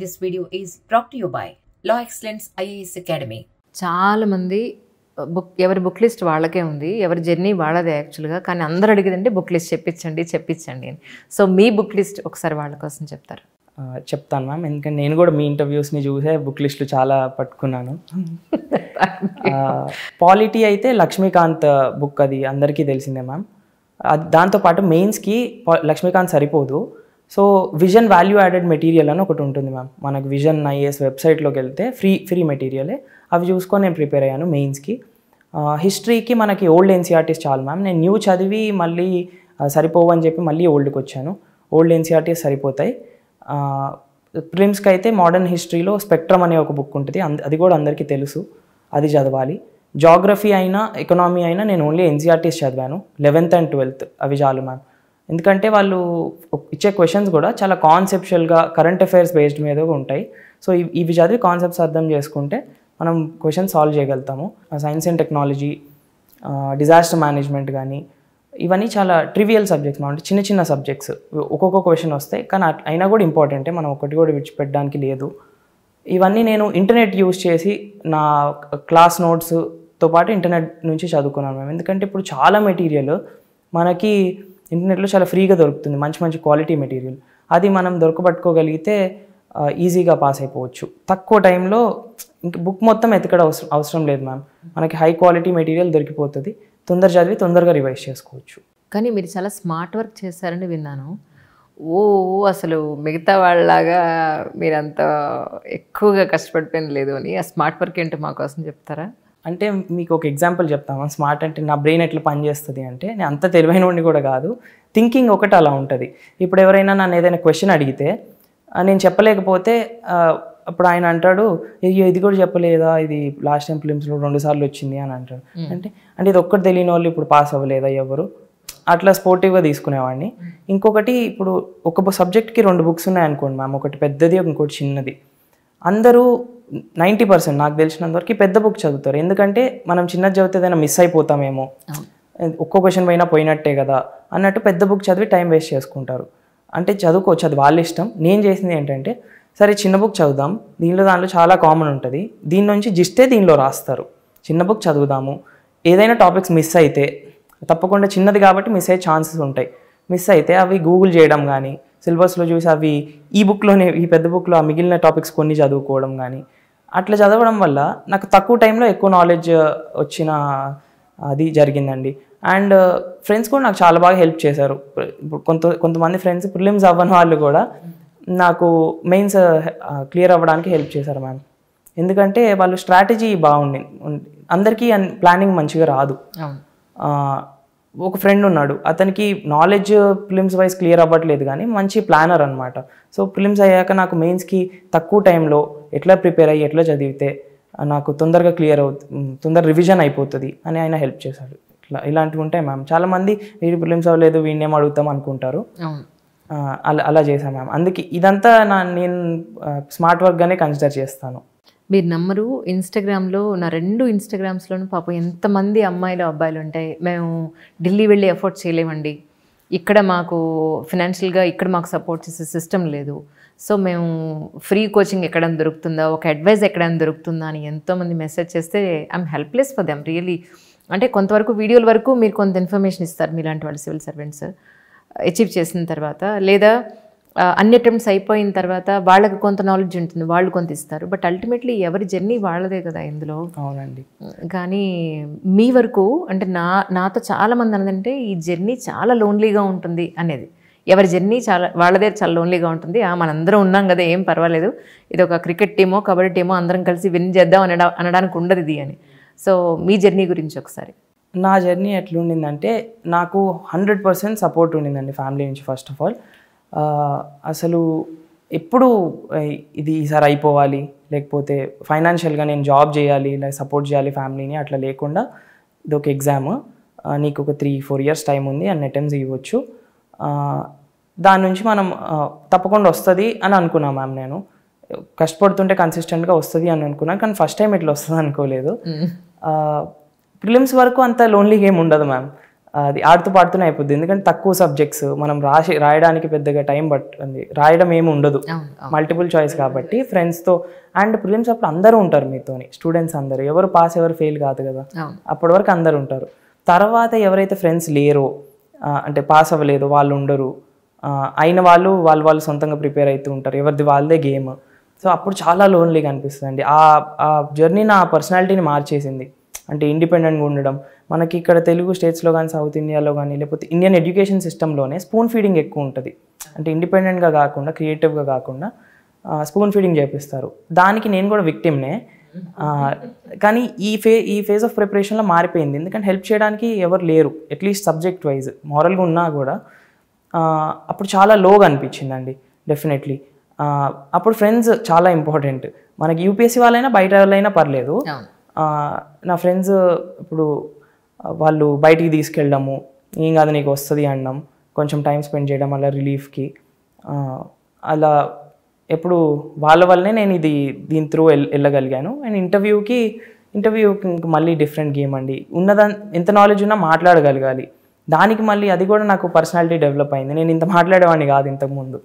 this video is brought you by La Excellence IAS academy చాలామంది book ఎవరి book list వాళ్ళకే ఉంది ఎవరి జర్నీ వాళ్ళదే యాక్చువల్గా కానీ అందరు అడిగిందంటే బుక్ లిస్ట్ చెప్పించండి చెప్పించండి అని సో మీ బుక్ లిస్ట్ ఒకసారి వాళ్ళ కోసం చెప్తారు చెప్తాను మ్యామ్ ఎందుకంటే నేను కూడా మీ ఇంటర్వ్యూస్ని చూసే బుక్ లిస్టులు చాలా పట్టుకున్నాను పాలిటీ అయితే లక్ష్మీకాంత్ బుక్ uh, అది అందరికీ తెలిసిందే మ్యామ్ దాంతోపాటు మెయిన్స్కి లక్ష్మీకాంత్ సరిపోదు so Vision value added material అని ఒకటి ఉంటుంది మ్యామ్ మనకు విజన్ ఐఏఎస్ వెబ్సైట్లోకి వెళ్తే ఫ్రీ ఫ్రీ మెటీరియలే అవి చూసుకొని నేను ప్రిపేర్ అయ్యాను మెయిన్స్కి హిస్టరీకి మనకి ఓల్డ్ ఎన్సీఆర్టీస్ చాలు మ్యామ్ నేను న్యూ చదివి మళ్ళీ సరిపోవని చెప్పి మళ్ళీ ఓల్డ్కి వచ్చాను ఓల్డ్ ఎన్సీఆర్టీస్ సరిపోతాయి ప్రిమ్స్కి అయితే మోడర్న్ హిస్టరీలో స్పెక్ట్రమ్ అనే ఒక బుక్ ఉంటుంది అది కూడా అందరికీ తెలుసు అది చదవాలి జాగ్రఫీ అయినా ఎకనామీ అయినా నేను ఓన్లీ ఎన్సీఆర్టీస్ చదివాను లెవెన్త్ అండ్ ట్వెల్త్ అవి చాలు మ్యామ్ ఎందుకంటే వాళ్ళు ఇచ్చే క్వశ్చన్స్ కూడా చాలా కాన్సెప్షువల్గా కరెంట్ అఫైర్స్ బేస్డ్ మీద ఉంటాయి సో ఇవి చదివి కాన్సెప్ట్స్ అర్థం చేసుకుంటే మనం క్వశ్చన్ సాల్వ్ చేయగలుగుతాము science and technology disaster management కానీ ఇవన్నీ చాలా ట్రివియల్ సబ్జెక్ట్స్ అంటే చిన్న చిన్న సబ్జెక్ట్స్ ఒక్కొక్క క్వశ్చన్ వస్తాయి కానీ అయినా కూడా ఇంపార్టెంటే మనం ఒకటి కూడా విడిచిపెట్టడానికి లేదు ఇవన్నీ నేను ఇంటర్నెట్ యూస్ చేసి నా క్లాస్ నోట్స్తో పాటు ఇంటర్నెట్ నుంచి చదువుకున్నాను మేము ఎందుకంటే ఇప్పుడు చాలా మెటీరియల్ మనకి ఇంటర్నెట్లో చాలా ఫ్రీగా దొరుకుతుంది మంచి మంచి క్వాలిటీ మెటీరియల్ అది మనం దొరకబట్టుకోగలిగితే ఈజీగా పాస్ అయిపోవచ్చు తక్కువ టైంలో ఇంక బుక్ మొత్తం ఎతకడం అవసరం అవసరం లేదు మ్యామ్ మనకి హై క్వాలిటీ మెటీరియల్ దొరికిపోతుంది తొందర చదివి తొందరగా రివైజ్ చేసుకోవచ్చు కానీ మీరు చాలా స్మార్ట్ వర్క్ చేశారని విన్నాను ఓ అసలు మిగతా వాళ్ళలాగా మీరంత ఎక్కువగా కష్టపడిపోయిన లేదు అని ఆ స్మార్ట్ వర్క్ ఏంటో మాకోసం చెప్తారా అంటే మీకు ఒక ఎగ్జాంపుల్ చెప్తాను స్మార్ట్ అంటే నా బ్రెయిన్ ఎట్లా పనిచేస్తుంది అంటే నేను అంత తెలివైన కూడా కాదు థింకింగ్ ఒకటి అలా ఉంటుంది ఇప్పుడు ఎవరైనా నన్ను ఏదైనా క్వశ్చన్ అడిగితే నేను చెప్పలేకపోతే అప్పుడు ఆయన అంటాడు అయ్యో ఇది కూడా చెప్పలేదా ఇది లాస్ట్ టైం ఫిలిమ్స్లో రెండు సార్లు వచ్చింది అని అంటాడు అంటే అంటే ఇది ఒక్కటి తెలియని వాళ్ళు ఇప్పుడు పాస్ అవ్వలేదా ఎవరు అట్లా స్పోర్టివ్గా తీసుకునేవాడిని ఇంకొకటి ఇప్పుడు ఒక సబ్జెక్ట్కి రెండు బుక్స్ ఉన్నాయనుకోండి మ్యామ్ ఒకటి పెద్దది ఇంకోటి చిన్నది అందరూ నైంటీ పర్సెంట్ నాకు తెలిసినంత వరకు పెద్ద బుక్ చదువుతారు ఎందుకంటే మనం చిన్న చదివితే ఏదైనా మిస్ అయిపోతామేమో ఒక్కో క్వశ్చన్ పైన పోయినట్టే కదా అన్నట్టు పెద్ద బుక్ చదివి టైం వేస్ట్ చేసుకుంటారు అంటే చదువుకోవచ్చు అది వాళ్ళ ఇష్టం నేను చేసింది ఏంటంటే సరే చిన్న బుక్ చదువుదాం దీనిలో దాంట్లో చాలా కామన్ ఉంటుంది దీని నుంచి జిస్టే దీనిలో రాస్తారు చిన్న బుక్ చదువుదాము ఏదైనా టాపిక్స్ మిస్ అయితే తప్పకుండా చిన్నది కాబట్టి మిస్ అయ్యే ఛాన్సెస్ ఉంటాయి మిస్ అయితే అవి గూగుల్ చేయడం కానీ సిలబస్లో చూసి అవి ఈ బుక్లోనే ఈ పెద్ద బుక్లో ఆ మిగిలిన టాపిక్స్ కొన్ని చదువుకోవడం కానీ అట్లా చదవడం వల్ల నాకు తక్కువ టైంలో ఎక్కువ నాలెడ్జ్ వచ్చిన అది జరిగిందండి అండ్ ఫ్రెండ్స్ కూడా నాకు చాలా బాగా హెల్ప్ చేశారు కొంత కొంతమంది ఫ్రెండ్స్ ప్రిలిమ్స్ అవ్వని వాళ్ళు కూడా నాకు మెయిన్స్ క్లియర్ అవ్వడానికి హెల్ప్ చేశారు మ్యామ్ ఎందుకంటే వాళ్ళు స్ట్రాటజీ బాగుంది అందరికీ ప్లానింగ్ మంచిగా రాదు ఒక ఫ్రెండ్ ఉన్నాడు అతనికి నాలెడ్జ్ ఫిలిమ్స్ వైజ్ క్లియర్ అవ్వట్లేదు కానీ మంచి ప్లానర్ అనమాట సో ఫిలిమ్స్ అయ్యాక నాకు మెయిన్స్కి తక్కువ టైంలో ఎట్లా ప్రిపేర్ అయ్యి ఎట్లా చదివితే నాకు తొందరగా క్లియర్ అవు తొందర రివిజన్ అయిపోతుంది అని ఆయన హెల్ప్ చేశాడు ఇట్లా ఇలాంటివి ఉంటాయి మ్యామ్ చాలామంది వీడి ఫిలిమ్స్ అవ్వలేదు వీడినేం అడుగుతాం అనుకుంటారు అలా అలా చేశాను మ్యామ్ అందుకే ఇదంతా నా నేను స్మార్ట్ వర్క్గానే కన్సిడర్ చేస్తాను మీరు నమ్మరు ఇన్స్టాగ్రామ్లో నా రెండు ఇన్స్టాగ్రామ్స్లోనూ పాపం ఎంతమంది అమ్మాయిలు అబ్బాయిలు ఉంటాయి మేము ఢిల్లీ వెళ్ళి ఎఫోర్డ్ చేయలేమండి ఇక్కడ మాకు ఫినాన్షియల్గా ఇక్కడ మాకు సపోర్ట్ చేసే సిస్టమ్ లేదు సో మేము ఫ్రీ కోచింగ్ ఎక్కడైనా దొరుకుతుందా ఒక అడ్వైజ్ ఎక్కడైనా దొరుకుతుందా అని ఎంతోమంది మెసేజ్ చేస్తే I'm helpless for them really అంటే కొంతవరకు వీడియోల వరకు మీరు కొంత ఇన్ఫర్మేషన్ ఇస్తారు మీలాంటి వాళ్ళు సివిల్ సర్వెంట్స్ అచీవ్ చేసిన తర్వాత లేదా అన్ని అటెంప్ట్స్ అయిపోయిన తర్వాత వాళ్ళకి కొంత నాలెడ్జ్ ఉంటుంది వాళ్ళు కొంత ఇస్తారు బట్ అల్టిమేట్లీ ఎవరి జర్నీ వాళ్ళదే కదా ఇందులో అవునండి కానీ మీ వరకు అంటే నా నాతో చాలామంది అన్నదంటే ఈ జర్నీ చాలా లోన్లీగా ఉంటుంది అనేది ఎవరి జర్నీ చాలా వాళ్ళదే చాలా లోన్లీగా ఉంటుంది మనందరం ఉన్నాం కదా ఏం పర్వాలేదు ఇది ఒక క్రికెట్ టీమో కబడ్డీ టీమో అందరం కలిసి విన్ చేద్దాం అనడా అనడానికి ఉండదు ఇది అని సో మీ జర్నీ గురించి ఒకసారి నా జర్నీ ఎట్లుండిందంటే నాకు హండ్రెడ్ పర్సెంట్ సపోర్ట్ ఉండిందండి ఫ్యామిలీ నుంచి ఫస్ట్ ఆఫ్ ఆల్ అసలు ఎప్పుడు ఇది ఈసారి అయిపోవాలి లేకపోతే ఫైనాన్షియల్గా నేను జాబ్ చేయాలి లైక్ సపోర్ట్ చేయాలి ఫ్యామిలీని అట్లా లేకుండా ఇది ఒక ఎగ్జామ్ నీకు ఒక త్రీ ఫోర్ ఇయర్స్ టైం ఉంది అన్ని అటెంప్ట్స్ ఇవ్వచ్చు దాని నుంచి మనం తప్పకుండా వస్తుంది అని అనుకున్నా మ్యామ్ నేను కష్టపడుతుంటే కన్సిస్టెంట్గా వస్తుంది అని అనుకున్నాను కానీ ఫస్ట్ టైం ఇట్లా వస్తుంది అనుకోలేదు ప్రిలిమ్స్ వరకు అంత లోన్లీ గేమ్ ఉండదు మ్యామ్ అది ఆడుతూ పాడుతూనే అయిపోద్ది ఎందుకంటే తక్కువ సబ్జెక్ట్స్ మనం రాసి రాయడానికి పెద్దగా టైం పట్టుంది రాయడం ఏమి ఉండదు మల్టిపుల్ చాయిస్ కాబట్టి ఫ్రెండ్స్తో అండ్ ప్రిలిమ్స్ అప్పుడు అందరూ ఉంటారు మీతోని స్టూడెంట్స్ అందరూ ఎవరు పాస్ ఎవరు ఫెయిల్ కాదు కదా అప్పటి వరకు అందరు ఉంటారు తర్వాత ఎవరైతే ఫ్రెండ్స్ లేరో అంటే పాస్ అవ్వలేదు వాళ్ళు ఉండరు అయిన వాళ్ళు వాళ్ళు వాళ్ళు సొంతంగా ప్రిపేర్ అవుతూ ఉంటారు ఎవరిది వాళ్ళదే గేమ్ సో అప్పుడు చాలా లోన్లీగా అనిపిస్తుంది అండి ఆ జర్నీ నా పర్సనాలిటీని మార్చేసింది అంటే ఇండిపెండెంట్గా ఉండడం మనకి ఇక్కడ తెలుగు స్టేట్స్లో కానీ సౌత్ ఇండియాలో కానీ లేకపోతే ఇండియన్ ఎడ్యుకేషన్ సిస్టంలోనే స్పూన్ ఫీడింగ్ ఎక్కువ ఉంటుంది అంటే ఇండిపెండెంట్గా కాకుండా క్రియేటివ్గా కాకుండా స్పూన్ ఫీడింగ్ చేపిస్తారు దానికి నేను కూడా విక్టిమ్నే కానీ ఈ ఫే ఈ ఫేజ్ ఆఫ్ ప్రిపరేషన్లో మారిపోయింది ఎందుకంటే హెల్ప్ చేయడానికి ఎవరు లేరు అట్లీస్ట్ సబ్జెక్ట్ వైజ్ మోరల్గా ఉన్నా కూడా అప్పుడు చాలా లోగా అనిపించిందండి డెఫినెట్లీ అప్పుడు ఫ్రెండ్స్ చాలా ఇంపార్టెంట్ మనకి యూపీఎస్సీ వాళ్ళైనా బయట వాళ్ళైనా పర్లేదు నా ఫ్రెండ్స్ ఇప్పుడు వాళ్ళు బయటికి తీసుకెళ్ళడము ఏం కాదు నీకు వస్తుంది అనడం కొంచెం టైం స్పెండ్ చేయడం అలా రిలీఫ్కి అలా ఎప్పుడు వాళ్ళ వల్లనే నేను ఇది దీని త్రూ వెళ్ళగలిగాను అండ్ ఇంటర్వ్యూకి ఇంటర్వ్యూకి ఇంక మళ్ళీ డిఫరెంట్ గేమ్ అండి ఉన్నదా ఎంత నాలెడ్జ్ ఉన్నా మాట్లాడగలగాలి దానికి మళ్ళీ అది కూడా నాకు పర్సనాలిటీ డెవలప్ అయింది నేను ఇంత మాట్లాడేవాడిని కాదు ఇంతకుముందు